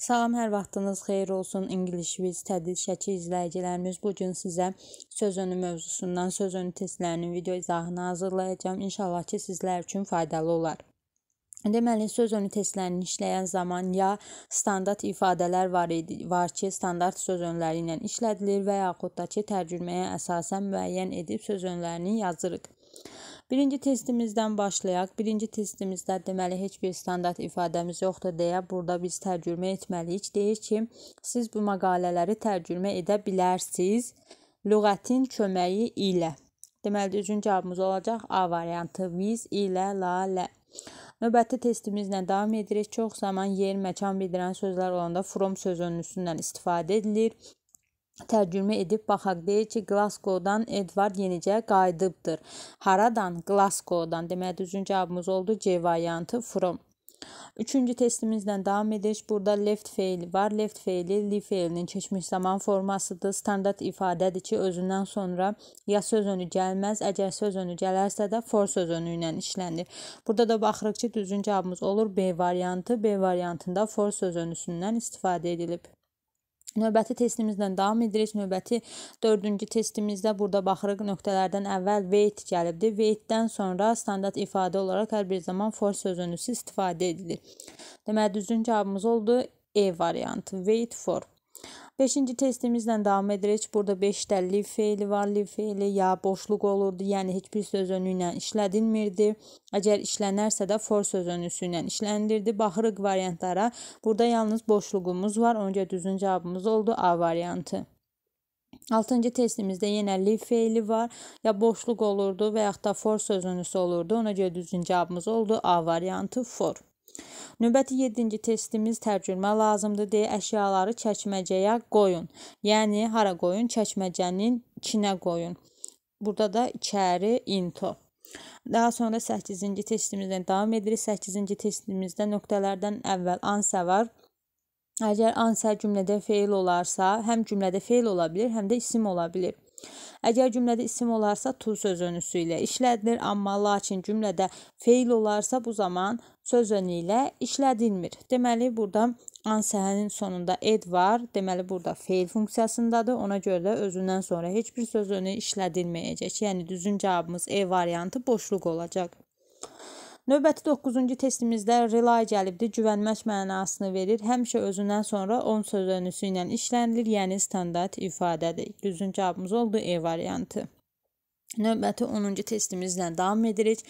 Salam, hər vaxtınız xeyir olsun. İngilis Viz tədris şəki izləyicilərimiz. Bu gün sizə söz önü mövzusundan söz önü testlərinin video izahını hazırlayacağam. İnşallah ki, sizlər üçün faydalı olar. Deməli, söz önü testlərini işləyən zaman ya standart ifadələr var idi, var ki, standart söz önləri ilə işlədilir və yaxud da ki, tərcüməyə əsasən müəyyən edib söz önlərini yazırıq. Birinci testimizdən başlayaq. Birinci testimizdə deməli heç bir standart ifadəmiz yoxdur deyə burada biz tərcümə etməliyik. Deyir ki, siz bu məqalələri tərcümə edə bilərsiniz lüğətin köməyi ilə. Deməli düzgün cavabımız olacaq A variantı viz ilə lalə. Növbəti testimizlə davam edirik. Çox zaman yer, məkan bildirən sözlər olanda from sözünün üstündən istifadə edilir tərcümə edib baxaq. Deyir ki, Glasgow-dan Edward yenicə qayıdıbdır. Haradan? Glasgow-dan. Deməli düzgün cavabımız oldu C variantı from. Üçüncü testimizlə davam edirik. Burada left feili var. Left feili li feilinin keçmiş zaman formasıdır. Standart ifadədir ki, özündən sonra ya söz önü gəlməz, əgər söz önü gələrsə də for söz önü ilə işlənir. Burada da baxırıq ki, düzgün cavabımız olur B variantı. B variantında for söz önüsündən istifadə edilib. Növbəti testimizlə davam edirik. Növbəti 4-cü testimizdə burada baxırıq nöqtələrdən əvvəl wait gəlibdi. Wait-dən sonra standart ifadə olaraq hər bir zaman for sözünüsü istifadə edilir. Deməli düzgün cavabımız oldu E variantı. Wait for. Beşinci testimizlə davam edirik. Burada 5-də live feili var. Live feili ya boşluq olurdu, yəni heç bir söz önü ilə işlədilmirdi. Əgər işlənərsə də for söz önüsü ilə işlənilirdi. Baxırıq variantlara. Burada yalnız boşluğumuz var. Ona görə düzgün cavabımız oldu A variantı. 6-cı testimizdə yenə live feili var. Ya boşluq olurdu və yaxud da for söz önüsü olurdu. Ona görə düzgün cavabımız oldu A variantı for. Növbəti 7-ci testimiz tərcümə lazımdır deyə əşyaları çəkməcəyə qoyun. Yəni hara qoyun? Çəkməcənin içinə qoyun. Burada da içəri into. Daha sonra 8-ci testimizdən davam edirik. 8-ci testimizdə nöqtələrdən əvvəl ansa var. Əgər ansa cümlədə feil olarsa, həm cümlədə feil ola bilər, həm də isim ola bilər. Əgər cümlədə isim olarsa to söz önüsü ilə işlədilir, amma lakin cümlədə feil olarsa bu zaman söz önü ilə işlədilmir. Deməli burada ansəhənin sonunda ed var. Deməli burada feil funksiyasındadır. Ona görə də özündən sonra heç bir söz önü işlədilməyəcək. Yəni düzgün cavabımız E variantı boşluq olacaq. Növbəti 9-cu testimizdə rely gəlibdir, güvənmək mənasını verir. Həmişə özündən sonra 10 söz önüsü ilə işlənilir, yəni standart ifadədir. Düzgün cavabımız oldu E variantı. Növbəti 10-cu testimizlə davam edirik.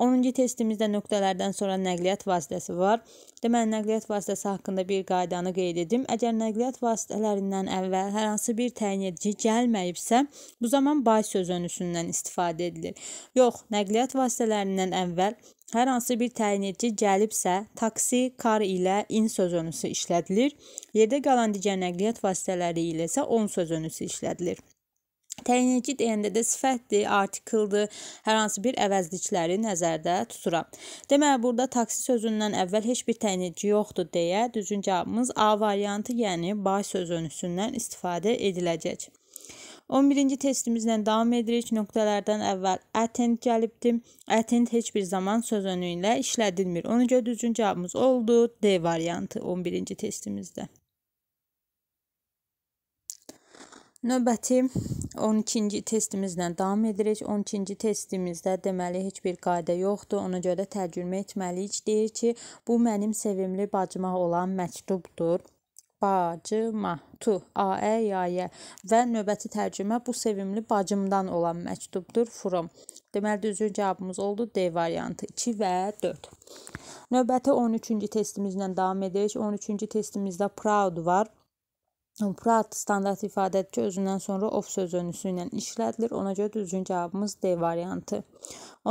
10-cu testimizdə nöqtələrdən sonra nəqliyyat vasitəsi var. Deməli, nəqliyyat vasitəsi haqqında bir qaydanı qeyd edim. Əgər nəqliyyat vasitələrindən əvvəl hər hansı bir təyin edici gəlməyibsə, bu zaman bay söz önüsündən istifadə edilir. Yox, nəqliyyat vasitələrindən əvvəl hər hansı bir təyin edici gəlibsə, taksi, kar ilə in söz önüsü işlədilir. Yerdə qalan digər nəqliyyat vasitələri ilə isə on söz önüsü işlədilir. Təyinləyici deyəndə də sifətdir, artikldır, hər hansı bir əvəzlikləri nəzərdə tuturam. Deməli, burada taksi sözündən əvvəl heç bir təyinləyici yoxdur deyə düzgün cavabımız A variantı, yəni buy söz önüsündən istifadə ediləcək. 11-ci testimizlə davam edirik. Nöqtələrdən əvvəl attend gəlibdi. Attend heç bir zaman söz önü ilə işlədilmir. Ona görə düzgün cavabımız oldu D variantı 11-ci testimizdə. Növbəti 12-ci testimizlə davam edirik. 12-ci testimizdə deməli heç bir qayda yoxdur. Ona görə də tərcümə etməliyik. Deyir ki, bu mənim sevimli bacıma olan məktubdur. Bacıma tu a ə yayə və növbəti tərcümə bu sevimli bacımdan olan məktubdur from. Deməli düzgün cavabımız oldu D variantı 2 və 4. Növbəti 13-cü testimizlə davam edirik. 13-cü testimizdə proud var. Proud standart ifadəçi özündən sonra of söz önüsü ilə işlədilir. Ona görə düzgün cavabımız D variantı.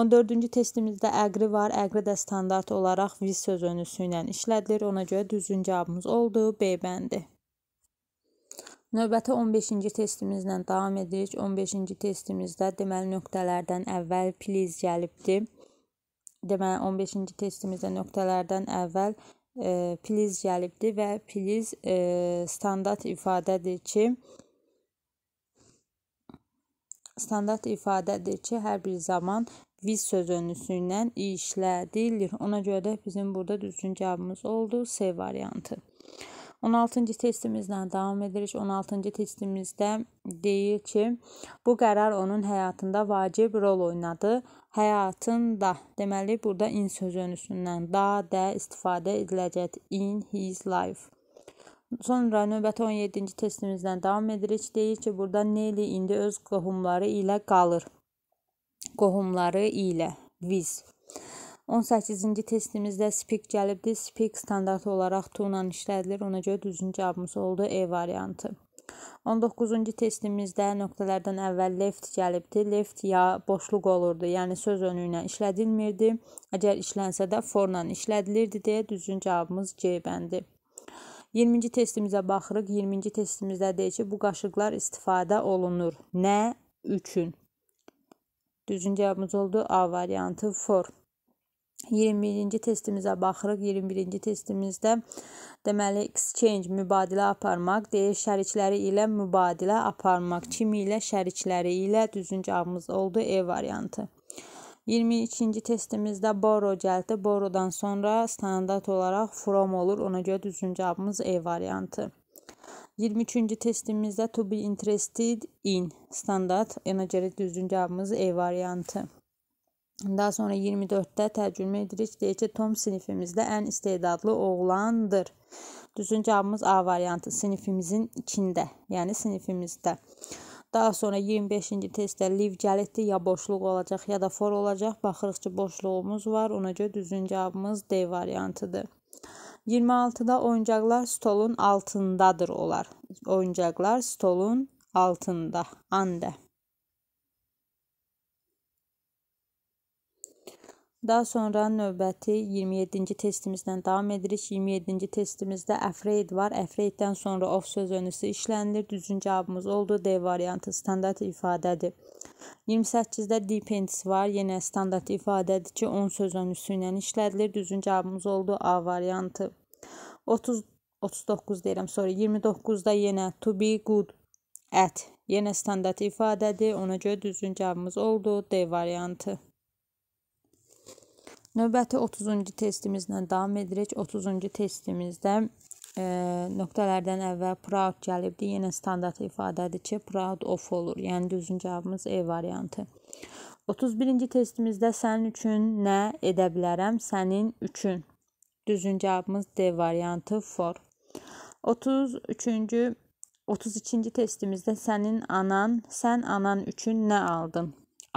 14-cü testimizdə əqri var. Əqri də standart olaraq with söz önüsü ilə işlədilir. Ona görə düzgün cavabımız oldu. B bəndi. Növbəti 15-ci testimizlə davam edirik. 15-ci testimizdə deməli nöqtələrdən əvvəl please gəlibdi. Deməli 15-ci testimizdə nöqtələrdən əvvəl filiz e, gəlibdir və filiz e, standart ifadədir ki, standart ifadədir ki, hər bir zaman biz söz önlüsü ilə işlədilir. Ona görə də bizim burada düzgün cavabımız oldu C variantı. 16-cı testimizlə davam edirik. 16-cı testimizdə deyir ki, bu qərar onun həyatında vacib rol oynadı. Həyatında, deməli burada in sözü ön üstündən da, də istifadə ediləcək. In his life. Sonra növbəti 17-ci testimizdən davam edirik. Deyir ki, burada Neli indi öz qohumları ilə qalır. Qohumları ilə with 18-ci testimizdə speak gəlibdi. Speak standart olaraq to ilə işlədilir. Ona görə düzgün cavabımız oldu E variantı. 19-cu testimizdə nöqtələrdən əvvəl left gəlibdi. Left ya boşluq olurdu, yəni söz önü ilə işlədilmirdi. Əgər işlənsə də for ilə işlədilirdi deyə düzgün cavabımız C bəndi. 20-ci testimizə baxırıq. 20-ci testimizdə deyir ki, bu qaşıqlar istifadə olunur. Nə üçün? Düzgün cavabımız oldu A variantı for. 21-ci testimizə baxırıq. 21-ci testimizdə deməli exchange mübadilə aparmaq, deyir şərikləri ilə mübadilə aparmaq. Kimi ilə? Şərikləri ilə. Düzgün cavabımız oldu E variantı. 22-ci testimizdə borrow gəldi. Borrowdan sonra standart olaraq from olur. Ona görə düzgün cavabımız E variantı. 23-cü testimizdə to be interested in standart. Ona görə düzgün cavabımız E variantı. Daha sonra 24-də tərcümə edirik. Deyir ki, Tom sinifimizdə ən istedadlı oğlandır. Düzgün cavabımız A variantı sinifimizin içində, yəni sinifimizdə. Daha sonra 25-ci testdə liv gəlitdir, ya boşluq olacaq, ya da for olacaq. Baxırıq ki, boşluğumuz var. Ona görə düzgün cavabımız D variantıdır. 26-da oyuncaqlar stolun altındadır olar. Oyuncaqlar stolun altında. Andə. Daha sonra növbəti 27-ci testimizlə davam edirik. 27-ci testimizdə əfreyd var. Əfreyddən sonra of söz önüsü işlənilir. Düzgün cavabımız oldu. D variantı standart ifadədir. 28-də depends var. Yenə standart ifadədir ki, 10 söz önüsü ilə işlədilir. Düzgün cavabımız oldu. A variantı. 30 39 deyirəm, sonra 29-da yenə to be good at. Yenə standart ifadədir. Ona görə düzgün cavabımız oldu. D variantı. Növbəti 30-cu testimizlə davam edirik. 30-cu testimizdə e, nöqtələrdən əvvəl proud gəlibdi. Yenə standart ifadədir ki, proud of olur. Yəni düzgün cavabımız E variantı. 31-ci testimizdə sənin üçün nə edə bilərəm? Sənin üçün. Düzgün cavabımız D variantı for. 33-cü 32-ci testimizdə sənin anan, sən anan üçün nə aldın?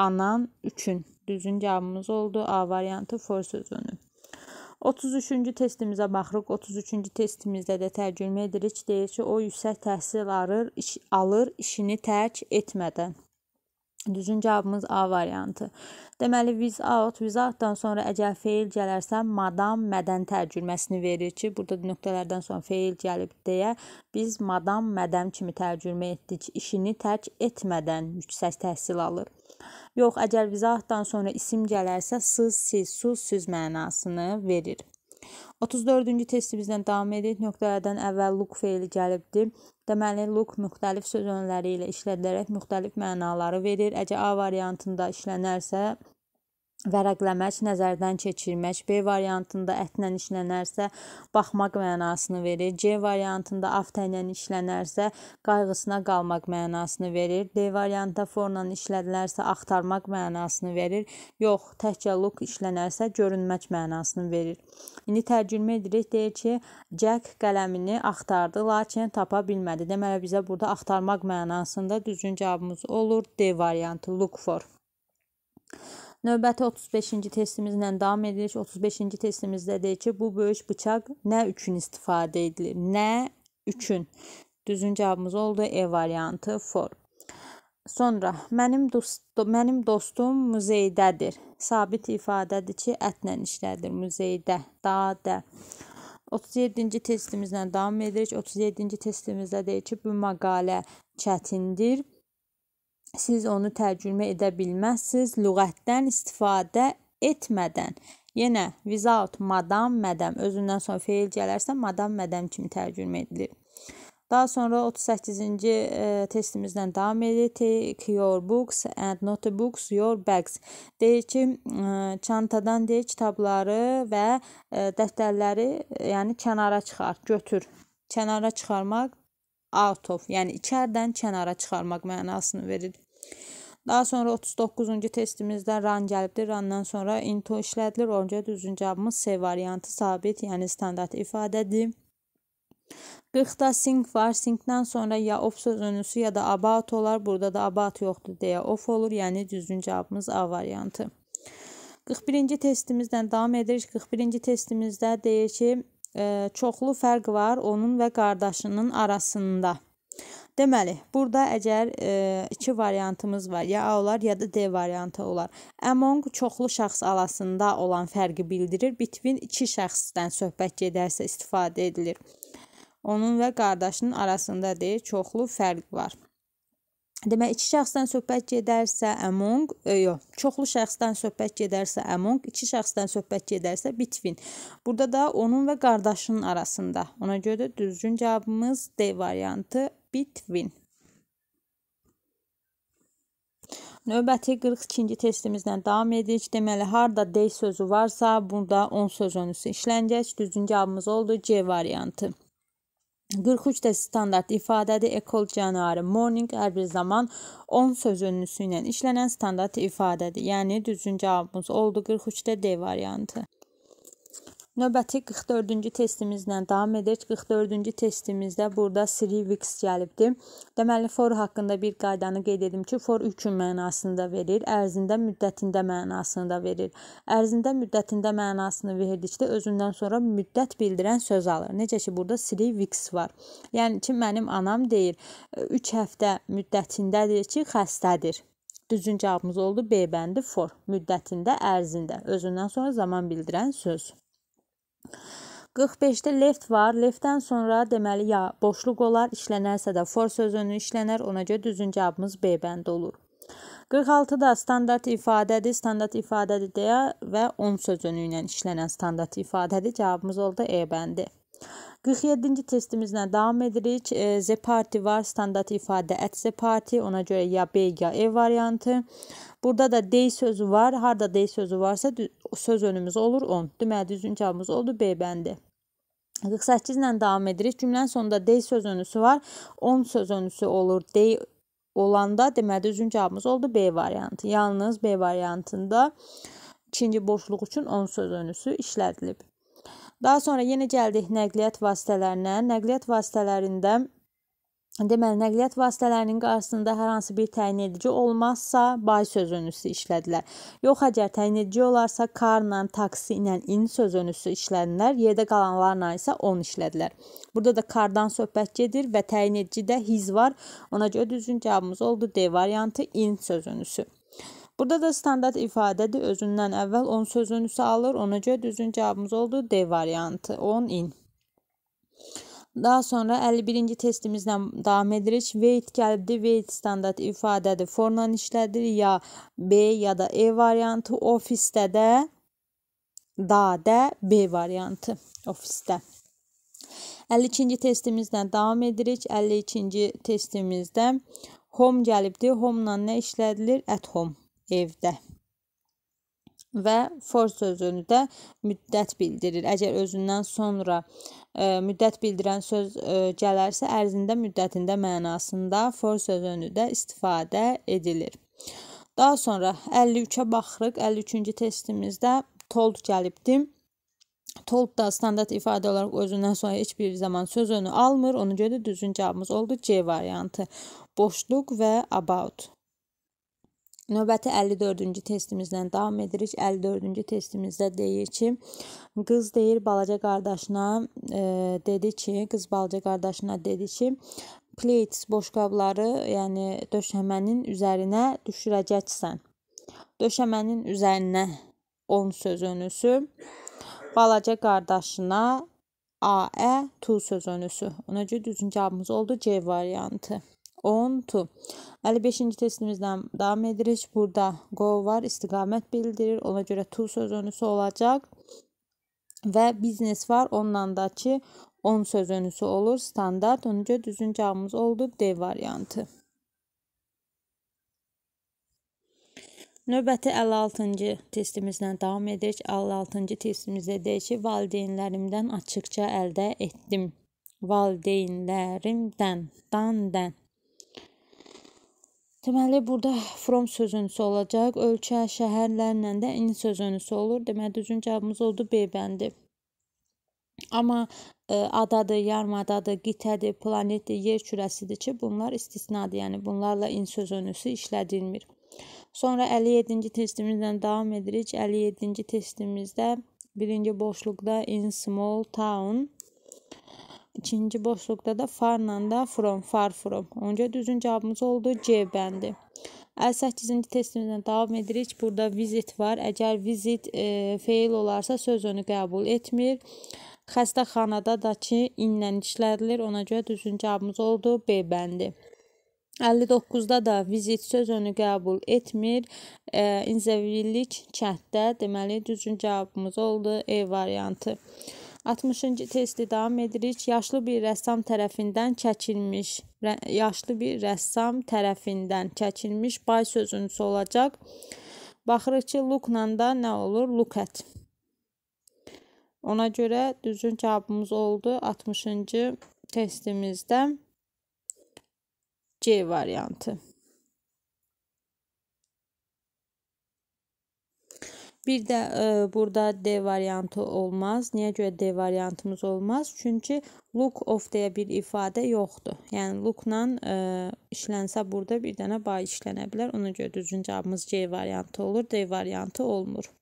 Anan üçün. Düzgün cavabımız oldu. A variantı for sözünü. 33-cü testimizə baxırıq. 33-cü testimizdə də tərcümə edirik. Deyir ki, o yüksək təhsil alır, iş, alır işini tərk etmədən. Düzgün cavabımız A variantı. Deməli with out, without-dan sonra əgər feil gələrsə madam mədən tərcüməsini verir ki, burada nöqtələrdən sonra feil gəlib deyə biz madam mədəm kimi tərcümə etdik. İşini tərk etmədən yüksək təhsil alır. Yox, əgər vizahdan sonra isim gələrsə, sız, siz, sus, süz mənasını verir. 34-cü testimizdən davam edirik. Nöqtələrdən əvvəl look feili gəlibdir. Deməli, look müxtəlif söz önləri ilə işlədilərək müxtəlif mənaları verir. Əgər A variantında işlənərsə, vərəqləmək, nəzərdən keçirmək. B variantında ətlə işlənərsə, baxmaq mənasını verir. C variantında afta ilə işlənərsə, qayğısına qalmaq mənasını verir. D variantında forla işlədilərsə, axtarmaq mənasını verir. Yox, təkcə look işlənərsə, görünmək mənasını verir. İndi tərcümə edirik. Deyir ki, Jack qələmini axtardı, lakin tapa bilmədi. Deməli bizə burada axtarmaq mənasında düzgün cavabımız olur D variantı look for. Növbəti 35-ci testimizlə davam edirik. 35-ci testimizdə deyir ki, bu böyük bıçaq nə üçün istifadə edilir? Nə üçün? Düzgün cavabımız oldu E variantı for. Sonra mənim dost mənim dostum muzeydədir. Sabit ifadədir ki, ətlə işlədir muzeydə, dağda. 37-ci testimizlə davam edirik. 37-ci testimizdə deyir ki, bu məqalə çətindir siz onu tərcümə edə bilməzsiniz lüğətdən istifadə etmədən. Yenə without madam, madam özündən sonra feil gələrsə madam, madam kimi tərcümə edilir. Daha sonra 38-ci e, testimizdən davam edir. Take your books and notebooks, your bags. Deyir ki, e, çantadan deyir kitabları və e, dəftərləri, e, yəni kənara çıxart, götür. Kənara çıxarmaq out of, yəni içərdən kənara çıxarmaq mənasını verir. Daha sonra 39-cu testimizdə ran gəlibdir. Randan sonra into işlədilir. Onca düzgün cavabımız C variantı sabit, yəni standart ifadədir. 40-da sync var. Syncdən sonra ya of söz önüsü ya da about olar. Burada da about yoxdur deyə of olur. Yəni düzgün cavabımız A variantı. 41-ci testimizdən davam edirik. 41-ci testimizdə deyir ki, e, çoxlu fərq var onun və qardaşının arasında. Deməli, burada əgər e, iki variantımız var. Ya A olar, ya da D variantı olar. Among çoxlu şəxs alasında olan fərqi bildirir. Between iki şəxsdən söhbət gedərsə istifadə edilir. Onun və qardaşının arasında deyə çoxlu fərq var. Demək, iki şəxsdən söhbət gedərsə among, e, yox, çoxlu şəxsdən söhbət gedərsə among, iki şəxsdən söhbət gedərsə between. Burada da onun və qardaşının arasında. Ona görə də düzgün cavabımız D variantı between. Növbəti 42-ci testimizlə davam edirik. Deməli, harda dey sözü varsa, burada 10 söz önüsü işlənəcək. Düzgün cavabımız oldu C variantı. 43 də standart ifadədir. Ekol cənarı morning hər bir zaman 10 söz önlüsü ilə işlənən standart ifadədir. Yəni düzgün cavabımız oldu 43-də D variantı. Növbəti 44-cü testimizlə davam edirik. 44-cü testimizdə burada Sirivix gəlibdi. Deməli for haqqında bir qaydanı qeyd edim ki, for 3 gün mənasında verir, ərzində müddətində mənasında verir. Ərzində müddətində mənasını verdikdə özündən sonra müddət bildirən söz alır. Necə ki burada Sirivix var. Yəni ki mənim anam deyir 3 həftə müddətindədir ki, xəstədir. Düzgün cavabımız oldu B bəndi for müddətində ərzində özündən sonra zaman bildirən söz. 45-də left var. Leftdən sonra deməli ya boşluq olar, işlənərsə də for sözünü işlənər. Ona görə düzgün cavabımız B bəndi olur. 46-da standart ifadədir, standart ifadədir deyə və on sözünü ilə işlənən standart ifadədir. Cavabımız oldu E bəndi. 47-ci testimizlə davam edirik. Z parti var, standart ifadə at Z parti, ona görə ya B ya E variantı. Burada da dey sözü var. Harda dey sözü varsa söz önümüz olur 10. Deməli düzgün cavabımız oldu B bəndi. 48 ilə davam edirik. Cümlənin sonunda dey söz önüsü var. 10 söz önüsü olur. Dey olanda deməli düzgün cavabımız oldu B variantı. Yalnız B variantında ikinci boşluq üçün 10 söz önüsü işlədilib. Daha sonra yenə gəldik nəqliyyat vasitələrinə. Nəqliyyat vasitələrində deməli nəqliyyat vasitələrinin qarşısında hər hansı bir təyin edici olmazsa, bay söz önüsü işlədilər. Yox əgər təyin edici olarsa, karla, taksi ilə in söz önüsü işlədilər, yerdə qalanlarla isə on işlədilər. Burada da kardan söhbət gedir və təyin edicidə his var. Ona görə düzgün cavabımız oldu D variantı in söz önüsü. Burada da standart ifadədir. Özündən əvvəl 10 sözünüsü alır. Ona görə düzgün cavabımız oldu D variantı. 10 in. Daha sonra 51-ci testimizlə davam edirik. Weight gəlibdir. Weight standart ifadədir. Formla işlədir ya B ya da E variantı. Ofisdə də dadə B variantı. Ofisdə. 52-ci testimizlə davam edirik. 52-ci testimizdə home gəlibdir. Home-la nə işlədilir? At home evdə. Və for sözünü də müddət bildirir. Əgər özündən sonra ə, e, müddət bildirən söz ə, e, gələrsə, ərzində, müddətində mənasında for sözünü də istifadə edilir. Daha sonra 53-ə baxırıq. 53-cü testimizdə told gəlibdi. Told da standart ifadə olaraq özündən sonra heç bir zaman söz önü almır. Ona görə də düzgün cavabımız oldu C variantı. Boşluq və about. Növbəti 54-cü testimizlə davam edirik. 54-cü testimizdə deyir ki, qız deyir balaca qardaşına e, dedi ki, qız balaca qardaşına dedi ki, plates boşqabları, yəni döşəmənin üzərinə düşürəcəksən. Döşəmənin üzərinə 10 söz önüsü, balaca qardaşına Aə tu söz önüsü. Ona görə düzgün cavabımız oldu C variantı. 10 55-ci testimizdən davam edirik. Burada go var, istiqamət bildirir. Ona görə to söz önüsü olacaq. Və biznes var, ondan da ki 10 söz önüsü olur, standart. Ona görə düzgün cavabımız oldu D variantı. Növbəti 56-cı testimizlə davam edirik. 56-cı testimizdə deyir ki, valideynlərimdən açıqca əldə etdim. Valideynlərimdən, dan, dən. Deməli burada from söz önüsü olacaq. Ölkə, şəhərlərlə də in söz önüsü olur. Deməli düzgün cavabımız oldu B bəndi. Amma ə, e, adadır, yarımadadır, qitədir, planetdir, yer kürəsidir ki, bunlar istisnadır. Yəni bunlarla in söz önüsü işlədilmir. Sonra 57-ci testimizdən davam edirik. 57-ci testimizdə birinci boşluqda in small town İkinci boşluqda da farla da from, far from. Onca düzgün cavabımız oldu C bəndi. 58-ci testimizdən davam edirik. Burada visit var. Əgər visit e, feil olarsa söz önü qəbul etmir. Xəstəxanada da ki, inlə işlədilir. Ona görə düzgün cavabımız oldu B bəndi. 59-da da vizit söz önü qəbul etmir. E, İnzəvillik kənddə, deməli düzgün cavabımız oldu E variantı. 60-cı testi davam edirik. Yaşlı bir rəssam tərəfindən çəkilmiş, rə, yaşlı bir rəssam tərəfindən çəkilmiş bay sözüncüsü olacaq. Baxırıq ki, lookla da nə olur? Look at. Ona görə düzgün cavabımız oldu 60-cı testimizdə C variantı. Bir də e, burada D variantı olmaz. Niyə görə D variantımız olmaz? Çünki look of deyə bir ifadə yoxdur. Yəni lookla e, işlənsə burada bir dənə by işlənə bilər. Ona görə düzgün cavabımız C variantı olur. D variantı olmur.